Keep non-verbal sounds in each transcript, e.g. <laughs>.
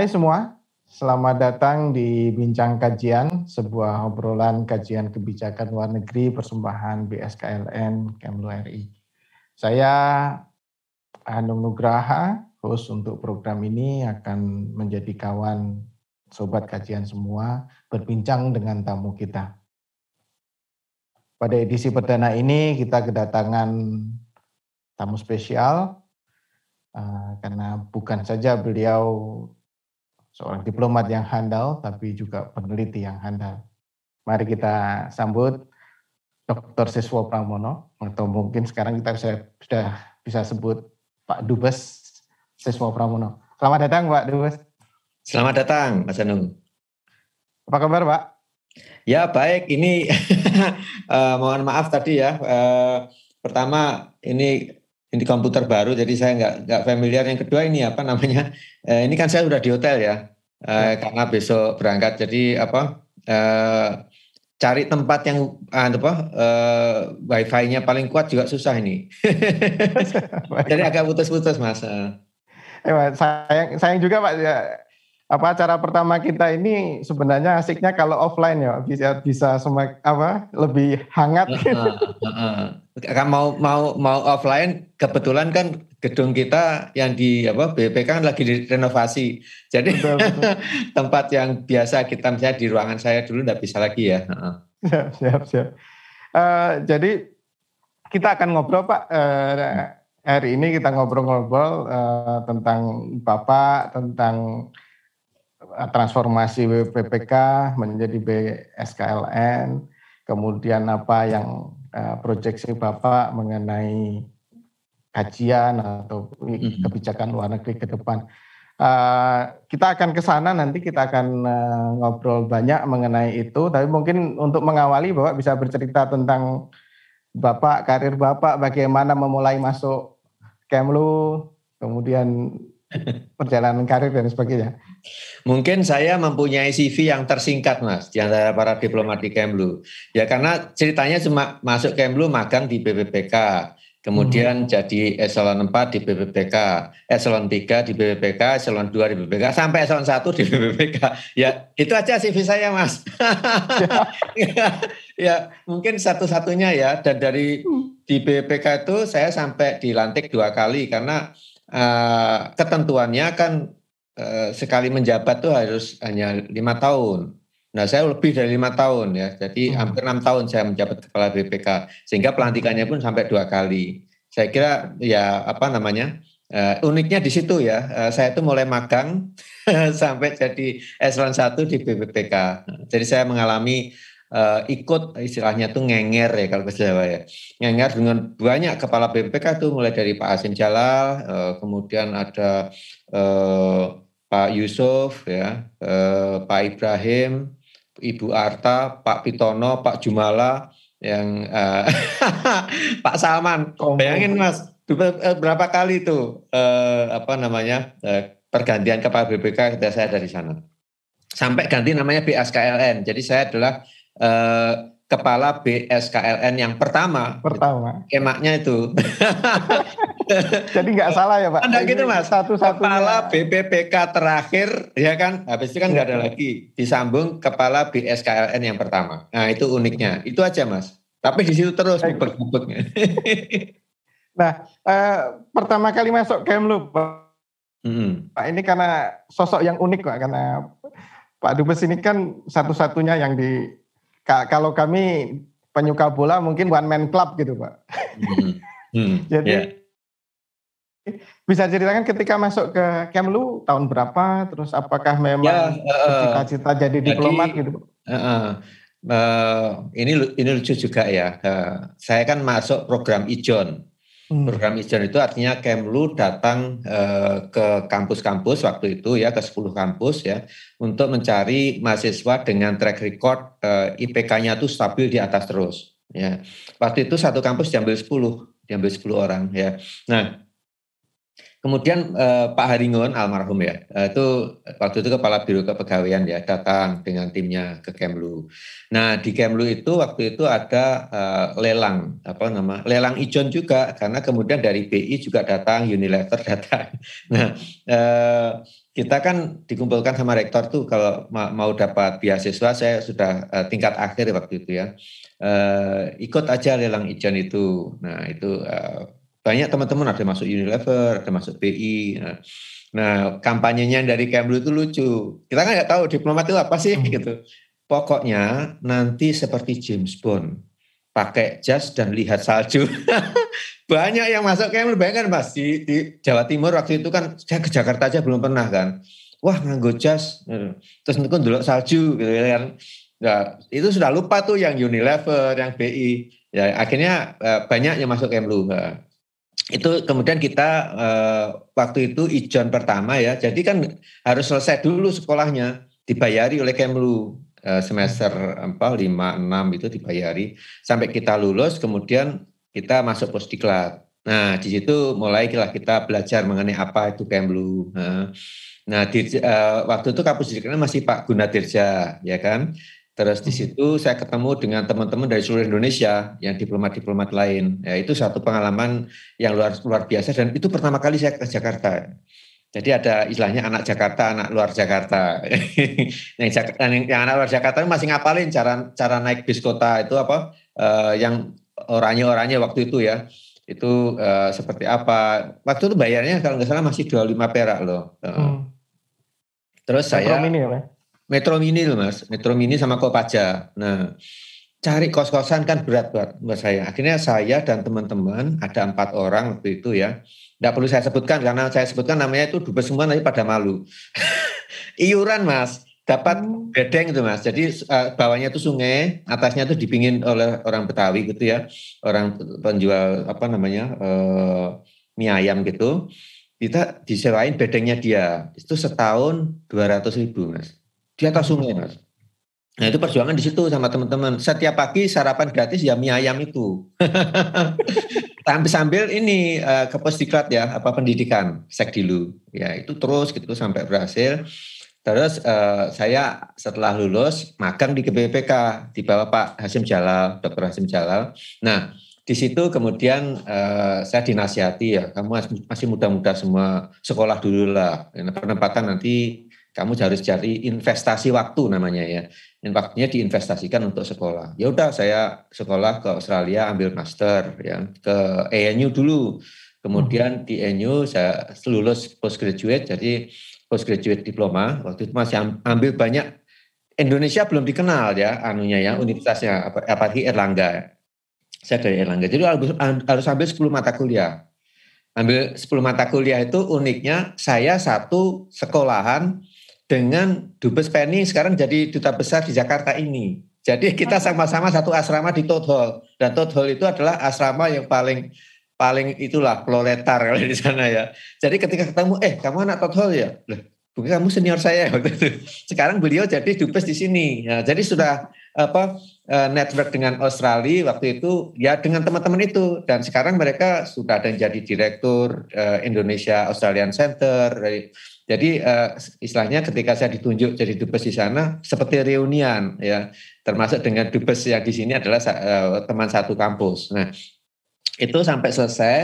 Hai semua, selamat datang di Bincang Kajian, sebuah obrolan kajian kebijakan luar negeri persembahan BSKLN Kemlu RI. Saya Hanum Nugraha, host untuk program ini akan menjadi kawan sobat kajian semua berbincang dengan tamu kita. Pada edisi perdana ini kita kedatangan tamu spesial eh, karena bukan saja beliau seorang diplomat yang handal, tapi juga peneliti yang handal. Mari kita sambut Dr. Siswo Pramono, atau mungkin sekarang kita bisa, sudah bisa sebut Pak Dubes Siswo Pramono. Selamat datang Pak Dubes. Selamat datang Mas Anung. Apa kabar Pak? Ya baik, ini uh, <laughs> mohon maaf tadi ya. Uh, pertama ini ini komputer baru jadi saya nggak nggak familiar yang kedua ini apa namanya eh, ini kan saya sudah di hotel ya eh, ya. karena besok berangkat jadi apa eh, cari tempat yang ah, apa eh, wifi-nya paling kuat juga susah ini <laughs> jadi agak putus-putus mas eh, eh sayang sayang juga pak ya apa acara pertama kita ini sebenarnya asiknya kalau offline ya bisa bisa semak apa lebih hangat. Uh, uh, uh. mau mau mau offline kebetulan kan gedung kita yang di apa BPK kan lagi direnovasi. Jadi betul, betul. <laughs> tempat yang biasa kita misalnya di ruangan saya dulu tidak bisa lagi ya. Uh. Siap siap siap. Uh, jadi kita akan ngobrol Pak. Uh, hari ini kita ngobrol-ngobrol uh, tentang Bapak, tentang transformasi PPK menjadi BSKLN, kemudian apa yang eh, proyeksi Bapak mengenai kajian atau mm-hmm. kebijakan luar negeri ke depan. Eh, kita akan ke sana nanti kita akan eh, ngobrol banyak mengenai itu tapi mungkin untuk mengawali Bapak bisa bercerita tentang Bapak karir Bapak bagaimana memulai masuk Kemlu kemudian <laughs> perjalanan karir dan sebagainya. Mungkin saya mempunyai CV yang tersingkat mas di antara para diplomat di Kemlu. Ya karena ceritanya cuma masuk Kemlu magang di BPPK, kemudian hmm. jadi eselon 4 di BPPK, eselon 3 di BPPK, eselon 2 di BPPK, sampai eselon 1 di BPPK. Ya itu aja CV saya mas. ya, <laughs> ya mungkin satu-satunya ya dan dari hmm. di BPPK itu saya sampai dilantik dua kali karena uh, ketentuannya kan uh, sekali menjabat tuh harus hanya lima tahun. Nah, saya lebih dari lima tahun ya, jadi hmm. hampir enam tahun saya menjabat kepala BPK, sehingga pelantikannya pun sampai dua kali. Saya kira ya apa namanya uh, uniknya di situ ya. Uh, saya itu mulai magang <laughs> sampai jadi eselon satu di BPPK. Jadi saya mengalami uh, ikut istilahnya tuh ngenger ya kalau bahasa Jawa ya. Ngenger dengan banyak kepala BPK tuh mulai dari Pak Asim Jalal, uh, kemudian ada uh, Pak Yusuf ya, uh, Pak Ibrahim, Ibu Arta, Pak Pitono, Pak Jumala yang uh, <laughs> Pak Salman. Bayangin Mas, berapa kali itu uh, apa namanya? Uh, pergantian kepala BPK kita saya dari sana sampai ganti namanya BSKLN. Jadi saya adalah eh, kepala BSKLN yang pertama. Pertama. Emaknya itu. <laughs> Jadi nggak salah ya Pak? Anda gitu Mas. Satu kepala BPPK terakhir ya kan, habis itu kan nggak ya. ada iya. lagi. Disambung kepala BSKLN yang pertama. Nah itu uniknya. Itu aja Mas. Tapi di situ terus bubek <laughs> nah, eh, pertama kali masuk Kemlu Pak. Hmm. Pak ini karena sosok yang unik Pak karena Pak Dubes ini kan satu-satunya yang di kalau kami penyuka bola mungkin one man club gitu pak. Hmm. Hmm. <laughs> Jadi yeah. bisa ceritakan ketika masuk ke Kemlu tahun berapa, terus apakah memang ya, uh, cita-cita jadi, jadi diplomat gitu? Uh, uh, uh, ini ini lucu juga ya. Uh, saya kan masuk program Ijon Hmm. Program hijrah itu artinya Kemlu datang eh, ke kampus-kampus waktu itu ya ke 10 kampus ya untuk mencari mahasiswa dengan track record eh, IPK-nya itu stabil di atas terus ya. Waktu itu satu kampus diambil 10, diambil 10 orang ya. Nah, Kemudian eh, Pak Haringon almarhum ya, eh, itu waktu itu kepala biro kepegawaian ya datang dengan timnya ke Kemlu. Nah di Kemlu itu waktu itu ada eh, lelang apa nama lelang ijon juga karena kemudian dari BI juga datang Unilever <laughs> datang. Nah eh, kita kan dikumpulkan sama rektor tuh kalau mau dapat beasiswa saya sudah eh, tingkat akhir waktu itu ya eh, ikut aja lelang ijon itu. Nah itu eh, banyak teman-teman ada masuk Unilever, ada masuk BI. Nah, nah kampanyenya dari Kemlu itu lucu. Kita kan nggak tahu diplomat itu apa sih hmm. gitu. Pokoknya nanti seperti James Bond, pakai jas dan lihat salju. <laughs> banyak yang masuk Kemlu, bayangkan kan di, di Jawa Timur waktu itu kan saya ke Jakarta aja belum pernah kan. Wah nganggo jas, gitu. terus itu dulu salju gitu kan. Nah, itu sudah lupa tuh yang Unilever, yang BI. Ya, akhirnya eh, banyak yang masuk Kemlu itu kemudian kita eh, waktu itu ijon pertama ya jadi kan harus selesai dulu sekolahnya dibayari oleh Kemlu eh, semester apa lima enam itu dibayari sampai kita lulus kemudian kita masuk posdiklat nah di situ mulai kita belajar mengenai apa itu Kemlu nah, nah di eh, waktu itu kapus masih Pak Gunadirja ya kan Terus di hmm. situ saya ketemu dengan teman-teman dari seluruh Indonesia yang diplomat-diplomat lain. Ya, itu satu pengalaman yang luar luar biasa dan itu pertama kali saya ke Jakarta. Jadi ada istilahnya anak Jakarta, anak luar Jakarta. <laughs> yang, yang anak luar Jakarta masih ngapalin cara cara naik bis kota itu apa? Uh, yang oranye-oranye waktu itu ya. Itu uh, seperti apa? Waktu itu bayarnya kalau nggak salah masih 25 perak loh. Eh. Hmm. Terus saya ini ya, Metro Mini loh mas, Metro Mini sama Kopaja. Nah, cari kos-kosan kan berat buat, buat saya. Akhirnya saya dan teman-teman ada empat orang waktu itu ya. Tidak perlu saya sebutkan karena saya sebutkan namanya itu dubes semua nanti pada malu. <laughs> Iuran mas, dapat bedeng itu mas. Jadi uh, bawahnya itu sungai, atasnya itu dipingin oleh orang Betawi gitu ya, orang penjual apa namanya uh, mie ayam gitu. Kita disewain bedengnya dia. Itu setahun dua ratus ribu mas di atas sungai mas. Nah itu perjuangan di situ sama teman-teman. Setiap pagi sarapan gratis ya mie ayam itu. Sambil-sambil <laughs> ini uh, ke posdiklat ya apa pendidikan sekdilu ya itu terus gitu sampai berhasil. Terus uh, saya setelah lulus magang di GBPK di bawah Pak Hasim Jalal, Dokter Hasim Jalal. Nah di situ kemudian uh, saya dinasihati ya kamu masih muda-muda semua sekolah dulu lah penempatan nanti kamu harus cari investasi waktu namanya ya. Waktunya diinvestasikan untuk sekolah. Ya udah saya sekolah ke Australia ambil master ya ke ANU dulu. Kemudian hmm. di ANU saya lulus postgraduate jadi postgraduate diploma. Waktu itu masih ambil banyak Indonesia belum dikenal ya anunya ya hmm. universitasnya apa apalagi Erlangga. Saya dari Erlangga. Jadi harus, harus ambil 10 mata kuliah ambil 10 mata kuliah itu uniknya saya satu sekolahan dengan Dubes Penny sekarang jadi duta besar di Jakarta ini. Jadi kita sama-sama satu asrama di Hall dan Hall itu adalah asrama yang paling paling itulah proletar kalau di sana ya. Jadi ketika ketemu, eh kamu anak Hall ya, loh bukan kamu senior saya <laughs> waktu itu. Sekarang beliau jadi dubes di sini. Nah, jadi sudah apa e, network dengan Australia waktu itu ya dengan teman-teman itu dan sekarang mereka sudah ada yang jadi direktur e, Indonesia Australian Center e, jadi uh, istilahnya ketika saya ditunjuk jadi dubes di sana seperti reunian ya, termasuk dengan dubes yang di sini adalah uh, teman satu kampus. Nah, itu sampai selesai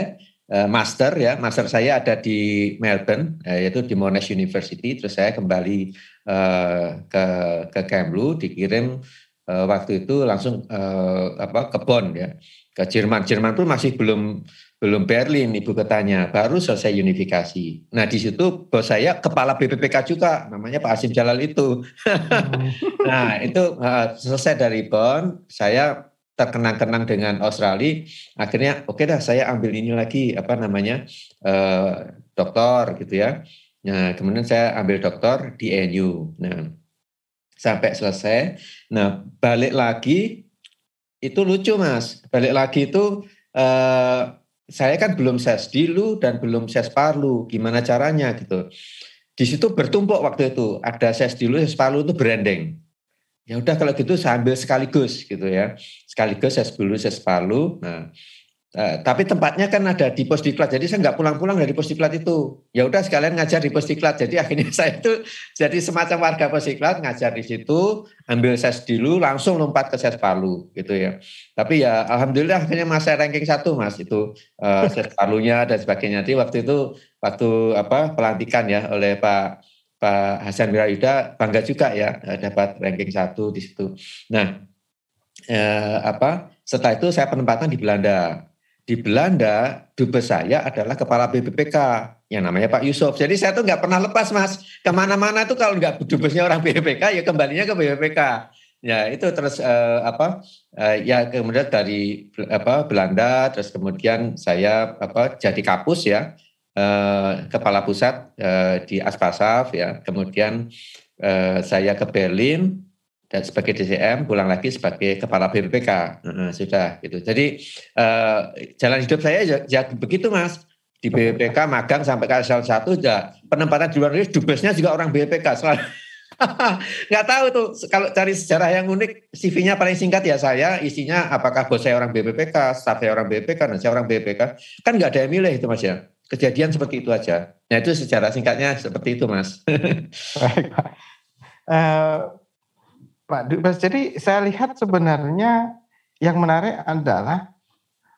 uh, master ya, master saya ada di Melbourne yaitu di Monash University terus saya kembali uh, ke ke Kemlu dikirim Eh, waktu itu langsung uh, apa ke Bonn ya ke Jerman. Jerman pun masih belum belum Berlin ibu ketanya baru selesai unifikasi. Nah di situ bos saya kepala BPPK juga, namanya Pak Asim Jalal itu. Oh. <laughs> nah itu uh, selesai dari Bonn, saya terkenang-kenang dengan Australia. Akhirnya oke okay dah saya ambil ini lagi apa namanya uh, doktor gitu ya. Nah kemudian saya ambil doktor di NU. Nah sampai selesai. Nah, balik lagi itu lucu mas. Balik lagi itu eh, saya kan belum ses dilu dan belum ses parlu. Gimana caranya gitu? Di situ bertumpuk waktu itu ada ses dilu, ses parlu itu berendeng. Ya udah kalau gitu sambil sekaligus gitu ya. Sekaligus ses dulu, ses parlu. Nah, Eh, tapi tempatnya kan ada di pos diklat, jadi saya nggak pulang-pulang dari pos diklat itu. Ya udah sekalian ngajar di pos diklat, Jadi <laughs> akhirnya saya itu jadi semacam warga pos diklat ngajar di situ, ambil ses dulu, langsung lompat ke ses Palu gitu ya. Tapi ya alhamdulillah akhirnya mas saya ranking satu mas itu eh, <laughs> ses Palunya dan sebagainya. Jadi waktu itu waktu apa pelantikan ya oleh Pak Pak Hasan Wirayuda bangga juga ya eh, dapat ranking satu di situ. Nah eh, apa setelah itu saya penempatan di Belanda di Belanda dubes saya adalah kepala BPPK yang namanya Pak Yusuf. Jadi saya tuh nggak pernah lepas mas kemana-mana tuh kalau nggak dubesnya orang BPPK ya kembalinya ke BPPK. Ya itu terus eh, apa uh, ya kemudian dari apa Belanda terus kemudian saya apa jadi kapus ya eh, kepala pusat eh, di Aspasaf ya kemudian uh, saya ke Berlin dan sebagai DCM pulang lagi sebagai kepala BPPK nah, sudah gitu jadi eh, jalan hidup saya ya, ya begitu mas di BPPK magang sampai ke eselon satu sudah ya penempatan di luar negeri dubesnya juga orang BPPK soal <laughs> nggak tahu tuh kalau cari sejarah yang unik CV-nya paling singkat ya saya isinya apakah bos saya orang BPPK staff saya orang BPPK dan saya orang BPPK kan nggak ada yang milih itu mas ya kejadian seperti itu aja nah itu secara singkatnya seperti itu mas <laughs> Baik, Pak. Eh, Pak Dubes. Jadi saya lihat sebenarnya yang menarik adalah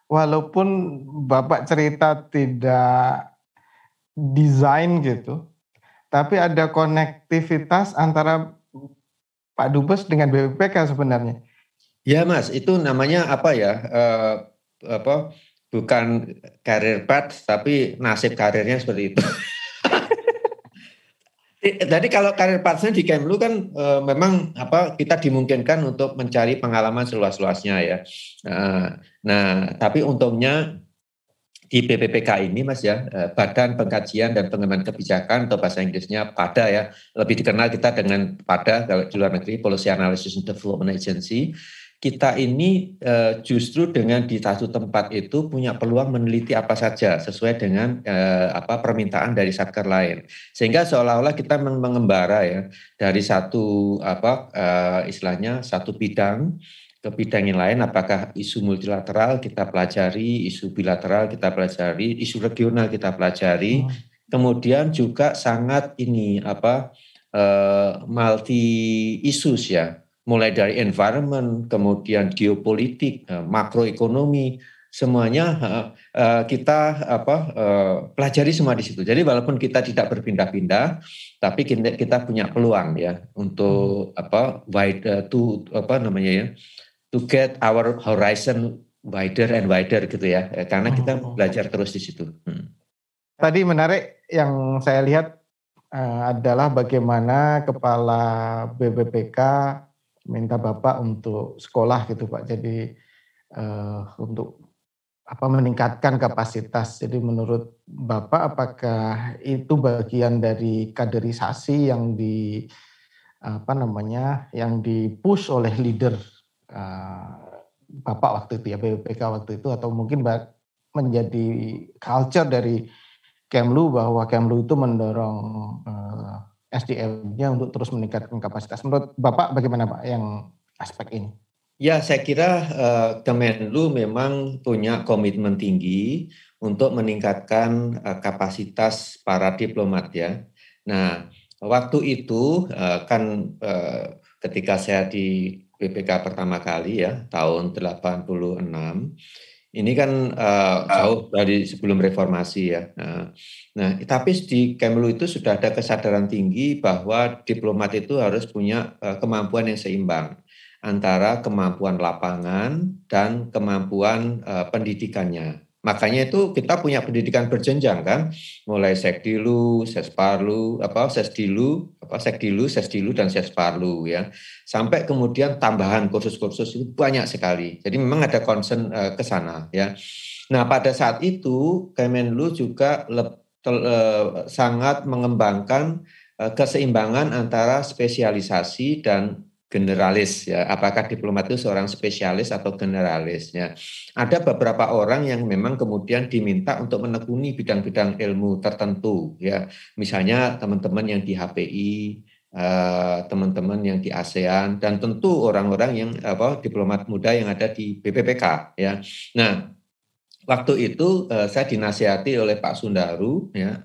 walaupun Bapak cerita tidak desain gitu, tapi ada konektivitas antara Pak Dubes dengan BPPK sebenarnya. Ya Mas, itu namanya apa ya? Uh, apa bukan karir path tapi nasib karirnya seperti itu. <laughs> Jadi eh, kalau karir partner di Kemlu kan e, memang apa kita dimungkinkan untuk mencari pengalaman seluas-luasnya ya. Eh, nah, tapi untungnya di BPPK ini Mas ya, Badan Pengkajian dan Pengembangan Kebijakan atau bahasa Inggrisnya PADA ya. Lebih dikenal kita dengan PADA kalau di luar negeri Policy Analysis and Development Agency kita ini eh, justru dengan di satu tempat itu punya peluang meneliti apa saja sesuai dengan eh, apa permintaan dari satker lain sehingga seolah-olah kita mengembara ya dari satu apa eh, istilahnya satu bidang ke bidang yang lain apakah isu multilateral kita pelajari isu bilateral kita pelajari isu regional kita pelajari oh. kemudian juga sangat ini apa eh, multi isus ya mulai dari environment, kemudian geopolitik, eh, makroekonomi, semuanya eh, eh, kita apa pelajari semua di situ. Jadi walaupun kita tidak berpindah-pindah, tapi kita punya peluang ya untuk hmm. apa wide to apa namanya ya to get our horizon wider and wider gitu ya. Karena kita oh. belajar terus di situ. Hmm. Tadi menarik yang saya lihat adalah bagaimana kepala BBPK minta Bapak untuk sekolah gitu Pak. Jadi uh, untuk apa meningkatkan kapasitas. Jadi menurut Bapak apakah itu bagian dari kaderisasi yang di apa namanya yang dipush oleh leader uh, Bapak waktu itu ya BPK waktu itu atau mungkin menjadi culture dari Kemlu bahwa Kemlu itu mendorong uh, SDM-nya untuk terus meningkatkan kapasitas. Menurut Bapak bagaimana Pak yang aspek ini? Ya, saya kira uh, Kemenlu memang punya komitmen tinggi untuk meningkatkan uh, kapasitas para diplomat ya. Nah, waktu itu uh, kan uh, ketika saya di BPK pertama kali ya tahun 86 ini kan uh, jauh dari sebelum reformasi ya. Nah, nah, tapi di Kemlu itu sudah ada kesadaran tinggi bahwa diplomat itu harus punya uh, kemampuan yang seimbang antara kemampuan lapangan dan kemampuan uh, pendidikannya. Makanya itu kita punya pendidikan berjenjang kan, mulai sekdilu, sesparlu, apa sesdilu, apa sekdilu, sesdilu dan sesparlu ya. Sampai kemudian tambahan kursus-kursus itu banyak sekali. Jadi memang ada concern uh, ke sana ya. Nah, pada saat itu Kemenlu juga lep, tel, uh, sangat mengembangkan uh, keseimbangan antara spesialisasi dan generalis ya apakah diplomat itu seorang spesialis atau generalisnya ada beberapa orang yang memang kemudian diminta untuk menekuni bidang-bidang ilmu tertentu ya misalnya teman-teman yang di HPI eh, teman-teman yang di ASEAN dan tentu orang-orang yang apa diplomat muda yang ada di BPPK ya nah waktu itu eh, saya dinasihati oleh Pak Sundaru ya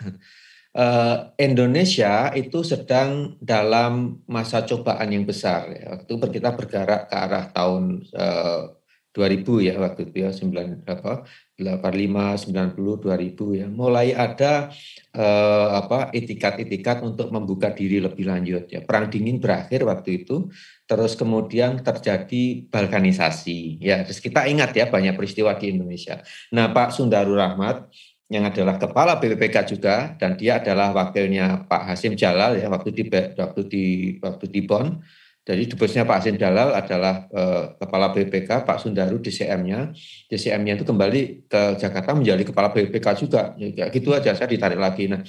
Eh, Indonesia itu sedang dalam masa cobaan yang besar. Ya. Waktu kita bergerak ke arah tahun uh, eh, 2000 ya waktu itu ya 9 apa 85 90 2000 ya mulai ada uh, apa etikat-etikat untuk membuka diri lebih lanjut ya perang dingin berakhir waktu itu terus kemudian terjadi balkanisasi ya terus kita ingat ya banyak peristiwa di Indonesia nah Pak Sundaru Rahmat yang adalah kepala BPPK juga dan dia adalah wakilnya Pak Hasim Jalal ya waktu di waktu di waktu di Bon. Jadi dubesnya Pak Hasim Jalal adalah eh, kepala BPPK, Pak Sundaru DCM-nya. DCM-nya itu kembali ke Jakarta menjadi kepala BPPK juga. Ya, gitu aja saya ditarik lagi. Nah,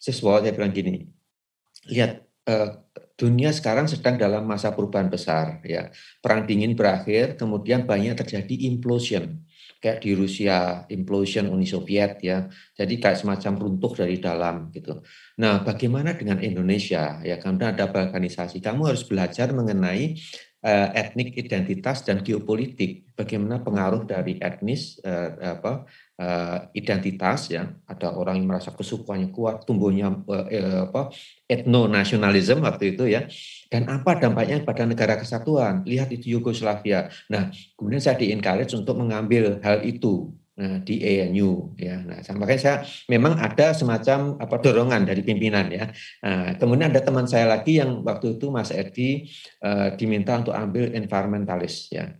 sesuatu saya bilang gini. Lihat eh, dunia sekarang sedang dalam masa perubahan besar ya. Perang dingin berakhir, kemudian banyak terjadi implosion kayak di Rusia implosion Uni Soviet ya. Jadi kayak semacam runtuh dari dalam gitu. Nah, bagaimana dengan Indonesia ya? Karena ada balkanisasi, kamu harus belajar mengenai Eh, etnik identitas dan geopolitik bagaimana pengaruh dari etnis eh, apa eh, identitas ya ada orang yang merasa kesukuannya kuat tumbuhnya eh, eh apa etno nasionalisme waktu itu ya dan apa dampaknya pada negara kesatuan lihat itu Yugoslavia nah kemudian saya di encourage untuk mengambil hal itu Eh, di ANU ya. Nah, makanya saya memang ada semacam apa dorongan dari pimpinan ya. Nah, kemudian ada teman saya lagi yang waktu itu Mas Edi eh, diminta untuk ambil environmentalist, ya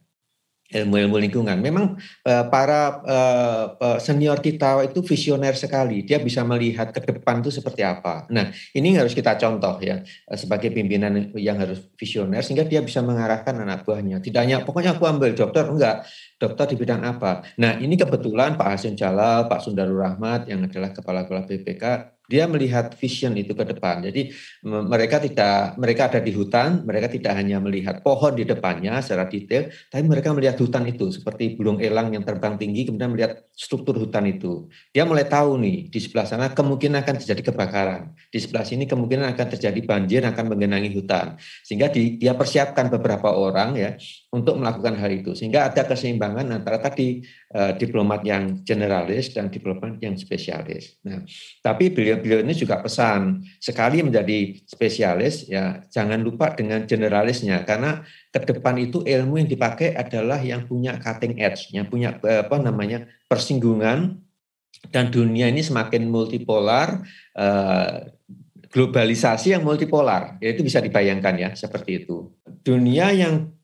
ilmu-ilmu lingkungan. Memang uh, para uh, senior kita itu visioner sekali. Dia bisa melihat ke depan itu seperti apa. Nah, ini harus kita contoh ya sebagai pimpinan yang harus visioner sehingga dia bisa mengarahkan anak buahnya. Tidak hanya pokoknya aku ambil dokter enggak. Dokter di bidang apa? Nah, ini kebetulan Pak Hasan Jalal, Pak Sundarul Rahmat yang adalah kepala kepala BPK dia melihat vision itu ke depan. Jadi mereka tidak mereka ada di hutan, mereka tidak hanya melihat pohon di depannya secara detail, tapi mereka melihat hutan itu seperti burung elang yang terbang tinggi kemudian melihat struktur hutan itu. Dia mulai tahu nih di sebelah sana kemungkinan akan terjadi kebakaran, di sebelah sini kemungkinan akan terjadi banjir akan menggenangi hutan. Sehingga dia persiapkan beberapa orang ya untuk melakukan hal itu sehingga ada keseimbangan antara tadi eh, diplomat yang generalis dan diplomat yang spesialis. Nah, tapi beliau-beliau ini juga pesan sekali menjadi spesialis ya jangan lupa dengan generalisnya karena ke depan itu ilmu yang dipakai adalah yang punya cutting edge, yang punya eh, apa namanya persinggungan dan dunia ini semakin multipolar eh, globalisasi yang multipolar, ya itu bisa dibayangkan ya seperti itu. Dunia yang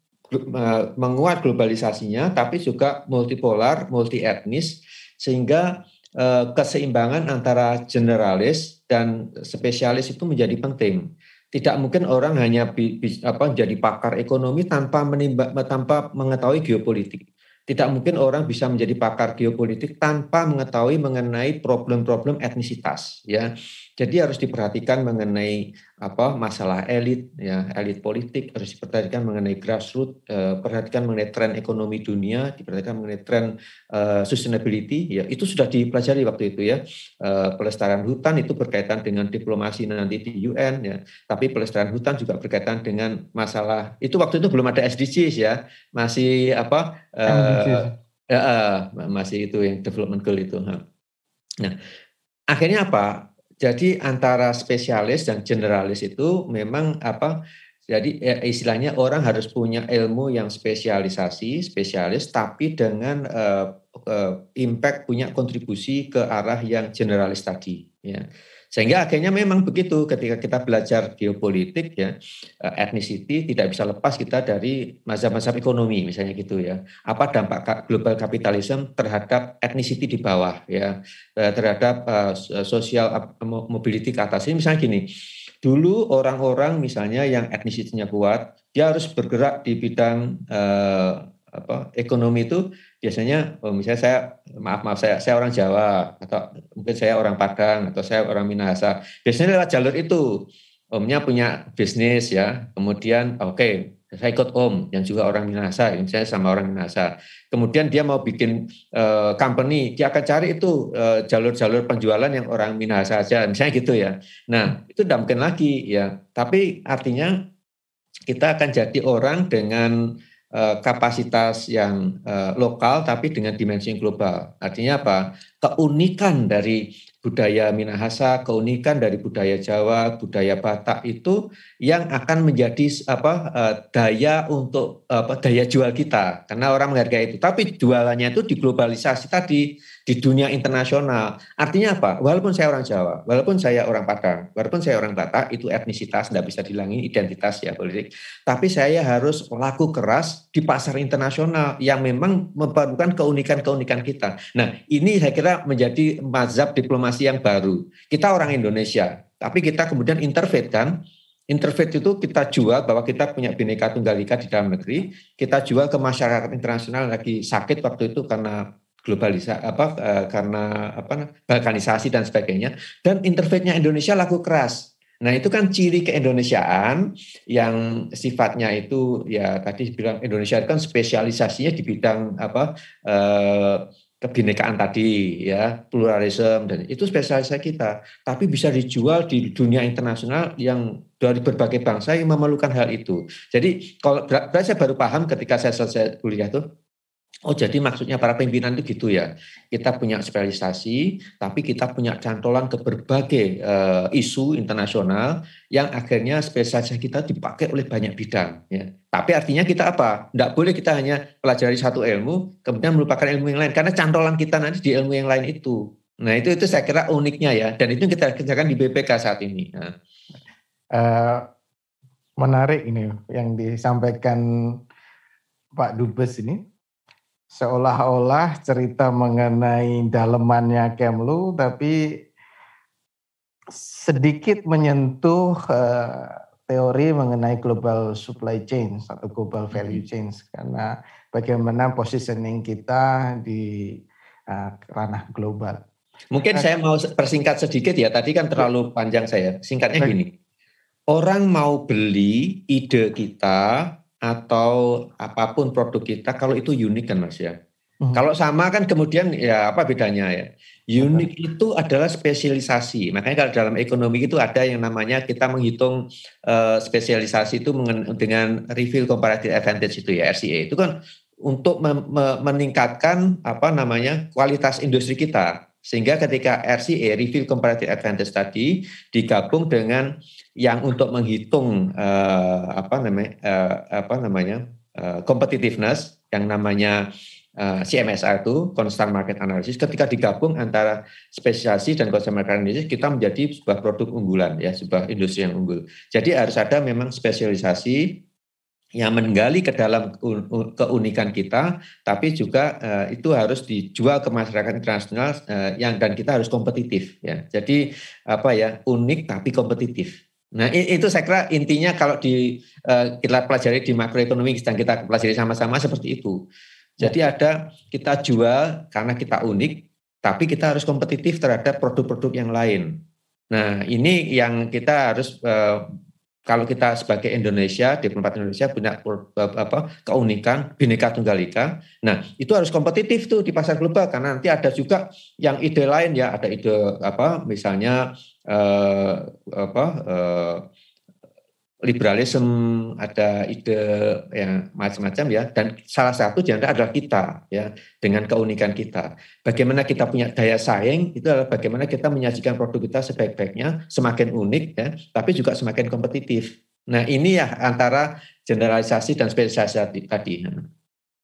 menguat globalisasinya, tapi juga multipolar, multi etnis, sehingga eh, keseimbangan antara generalis dan spesialis itu menjadi penting. Tidak mungkin orang hanya apa, menjadi pakar ekonomi tanpa menimba, tanpa mengetahui geopolitik. Tidak mungkin orang bisa menjadi pakar geopolitik tanpa mengetahui mengenai problem-problem etnisitas. Ya, jadi harus diperhatikan mengenai apa masalah elit ya, elit politik harus diperhatikan mengenai grassroots, eh, perhatikan mengenai tren ekonomi dunia, diperhatikan mengenai tren eh, sustainability ya. Itu sudah dipelajari waktu itu ya. Eh, pelestarian hutan itu berkaitan dengan diplomasi nanti di UN ya. Tapi pelestarian hutan juga berkaitan dengan masalah itu waktu itu belum ada SDGs ya. Masih apa eh, eh, eh, masih itu yang development goal itu. Nah, akhirnya apa? jadi antara spesialis dan generalis itu memang apa jadi ya, istilahnya orang harus punya ilmu yang spesialisasi, spesialis, tapi dengan uh, uh, impact punya kontribusi ke arah yang generalis tadi. Ya. Sehingga akhirnya memang begitu ketika kita belajar geopolitik ya eh, ethnicity tidak bisa lepas kita dari mazhab-mazhab ekonomi misalnya gitu ya. Apa dampak global kapitalisme terhadap ethnicity di bawah ya eh, terhadap eh, sosial mobility ke atas ini misalnya gini. Dulu orang-orang misalnya yang etnisitinya kuat, dia harus bergerak di bidang eh, apa, ekonomi itu biasanya oh, misalnya saya maaf maaf saya saya orang Jawa atau mungkin saya orang Padang atau saya orang Minahasa biasanya lewat jalur itu omnya punya bisnis ya kemudian oke okay, saya ikut om yang juga orang Minahasa misalnya sama orang Minahasa kemudian dia mau bikin uh, company dia akan cari itu uh, jalur-jalur penjualan yang orang Minahasa aja misalnya gitu ya nah itu tidak mungkin lagi ya tapi artinya kita akan jadi orang dengan Eh, kapasitas yang eh, lokal tapi dengan dimensi yang global. Artinya apa? Keunikan dari budaya Minahasa, keunikan dari budaya Jawa, budaya Batak itu yang akan menjadi apa eh, daya untuk apa daya jual kita karena orang menghargai itu. Tapi jualannya itu di globalisasi tadi di dunia internasional. Artinya apa? Walaupun saya orang Jawa, walaupun saya orang Padang, walaupun saya orang Batak itu etnisitas tidak bisa dilangi identitas ya politik. Tapi saya harus laku keras di pasar internasional yang memang memerlukan keunikan-keunikan kita. Nah, ini saya kira menjadi mazhab diplomasi informasi yang baru. Kita orang Indonesia, tapi kita kemudian interfaith kan. Interfaith itu kita jual bahwa kita punya bineka tunggal ika di dalam negeri, kita jual ke masyarakat internasional lagi sakit waktu itu karena globalisasi apa eh, karena apa balkanisasi dan sebagainya dan interfaithnya Indonesia laku keras Nah, itu kan ciri keindonesiaan yang sifatnya itu ya tadi bilang Indonesia kan spesialisasinya di bidang apa eh, kebinekaan tadi ya pluralisme dan itu spesialisasi kita tapi bisa dijual di dunia internasional yang dari berbagai bangsa yang memerlukan hal itu jadi kalau saya baru paham ketika saya selesai kuliah tuh Oh, jadi maksudnya para pimpinan itu gitu ya. Kita punya spesialisasi, tapi kita punya cantolan ke berbagai uh, isu internasional yang akhirnya spesialisasi kita dipakai oleh banyak bidang. Ya. Tapi artinya kita apa? Tidak boleh kita hanya pelajari satu ilmu, kemudian melupakan ilmu yang lain. Karena cantolan kita nanti di ilmu yang lain itu. Nah, itu itu saya kira uniknya ya. Dan itu kita kerjakan di BPK saat ini. Nah. Uh, menarik ini yang disampaikan Pak Dubes ini seolah-olah cerita mengenai dalemannya Kemlu, tapi sedikit menyentuh uh, teori mengenai global supply chain atau global value hmm. chain karena bagaimana positioning kita di uh, ranah global. Mungkin nah, saya mau persingkat sedikit ya. Tadi kan terlalu iya. panjang saya. Singkatnya gini. Orang mau beli ide kita atau apapun produk kita kalau itu unik kan Mas ya. -huh. Hmm. Kalau sama kan kemudian ya apa bedanya ya? Unik -huh. itu adalah spesialisasi. Makanya kalau dalam ekonomi itu ada yang namanya kita menghitung uh, spesialisasi itu dengan review comparative advantage itu ya RCA. Itu kan untuk meningkatkan apa namanya kualitas industri kita. Sehingga ketika RCA, Review Comparative Advantage tadi, digabung dengan yang untuk menghitung uh, apa namanya, uh, apa namanya uh, competitiveness, yang namanya uh, CMSA itu, Constant Market Analysis, ketika digabung antara spesialisasi dan Constant Market Analysis, kita menjadi sebuah produk unggulan, ya sebuah industri yang unggul. Jadi harus ada memang spesialisasi, yang menggali ke dalam keunikan kita, tapi juga uh, itu harus dijual ke masyarakat internasional uh, yang dan kita harus kompetitif ya. Jadi apa ya unik tapi kompetitif. Nah itu saya kira intinya kalau di uh, kita pelajari di makroekonomi dan kita pelajari sama-sama seperti itu. Jadi ya. ada kita jual karena kita unik, tapi kita harus kompetitif terhadap produk-produk yang lain. Nah ini yang kita harus uh, kalau kita sebagai Indonesia, di tempat Indonesia punya eh, apa, keunikan, bineka tunggal ika. Nah, itu harus kompetitif tuh di pasar global karena nanti ada juga yang ide lain ya, ada ide apa misalnya eh, apa eh, liberalisme, ada ide yang macam-macam ya dan salah satu di adalah kita ya dengan keunikan kita. Bagaimana kita punya daya saing itu adalah bagaimana kita menyajikan produk kita sebaik-baiknya, semakin unik ya, tapi juga semakin kompetitif. Nah, ini ya antara generalisasi dan spesialisasi tadi.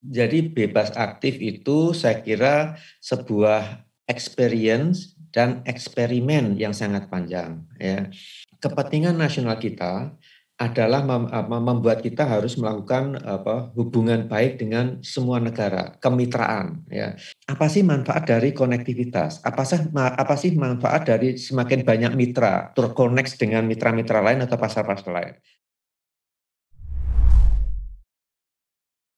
Jadi bebas aktif itu saya kira sebuah experience dan eksperimen yang sangat panjang ya. Kepentingan nasional kita adalah mem membuat kita harus melakukan apa, hubungan baik dengan semua negara, kemitraan. Ya. Apa sih manfaat dari konektivitas? Apa sih, apa sih manfaat dari semakin banyak mitra terkoneks dengan mitra-mitra lain atau pasar-pasar lain?